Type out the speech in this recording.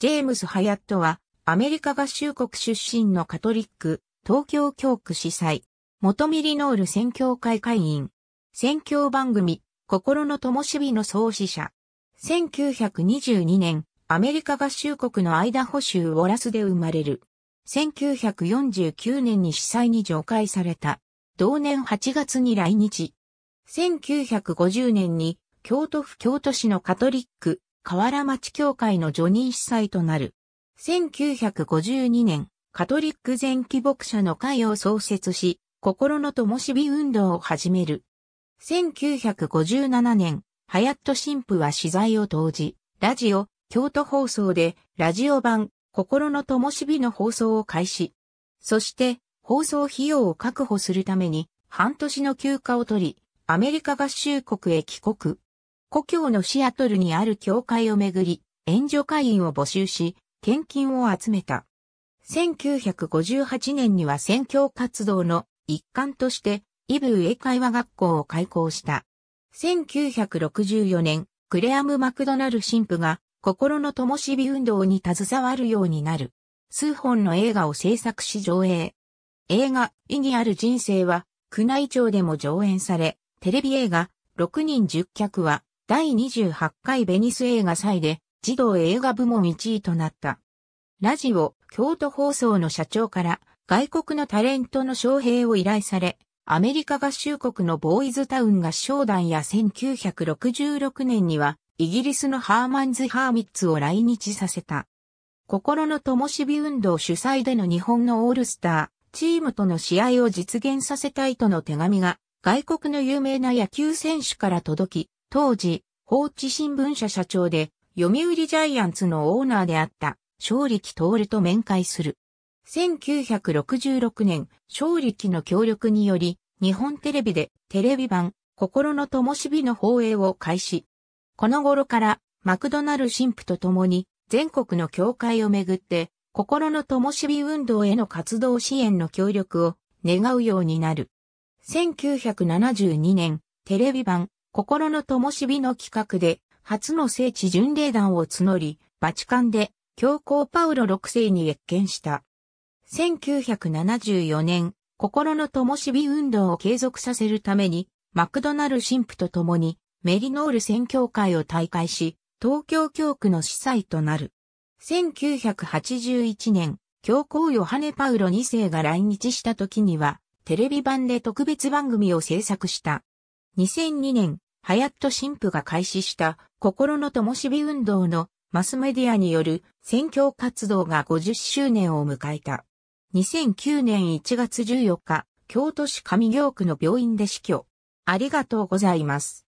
ジェームス・ハヤットは、アメリカ合衆国出身のカトリック、東京教区司祭、元ミリノール宣教会会員、宣教番組、心の灯火の創始者。1922年、アメリカ合衆国のアイダホ州オラスで生まれる。1949年に司祭に上階された。同年8月に来日。1950年に京都府京都市のカトリック河原町教会の助人司祭となる。1952年、カトリック前期牧者の会を創設し、心の灯火運動を始める。1957年、ハヤット神父は取材を投じ、ラジオ、京都放送で、ラジオ版、心の灯火の放送を開始。そして、放送費用を確保するために、半年の休暇を取り、アメリカ合衆国へ帰国。故郷のシアトルにある教会をめぐり、援助会員を募集し、献金を集めた。1958年には宣教活動の一環として、イブー英会話学校を開校した。1964年、クレアム・マクドナル神父が心の灯火運動に携わるようになる。数本の映画を制作し上映。映画、意義ある人生は、宮内庁でも上演され、テレビ映画、6人10脚は、第28回ベニス映画祭で児童映画部門1位となった。ラジオ、京都放送の社長から外国のタレントの招聘を依頼され、アメリカ合衆国のボーイズタウン合唱団や1966年にはイギリスのハーマンズ・ハーミッツを来日させた。心の灯火運動主催での日本のオールスター、チームとの試合を実現させたいとの手紙が外国の有名な野球選手から届き、当時、放置新聞社社長で、読売ジャイアンツのオーナーであった、勝力徹と面会する。1966年、勝力の協力により、日本テレビでテレビ版、心の灯火の放映を開始。この頃から、マクドナル神父と共に、全国の教会をめぐって、心の灯火運動への活動支援の協力を願うようになる。1972年、テレビ版、心の灯火の企画で、初の聖地巡礼団を募り、バチカンで、教皇パウロ6世に謁見した。1974年、心の灯火運動を継続させるために、マクドナル神父と共に、メリノール宣教会を大会し、東京教区の司祭となる。1981年、教皇ヨハネ・パウロ2世が来日した時には、テレビ版で特別番組を制作した。2002年、ハヤット神父が開始した心の灯火運動のマスメディアによる宣教活動が50周年を迎えた。2009年1月14日、京都市上京区の病院で死去。ありがとうございます。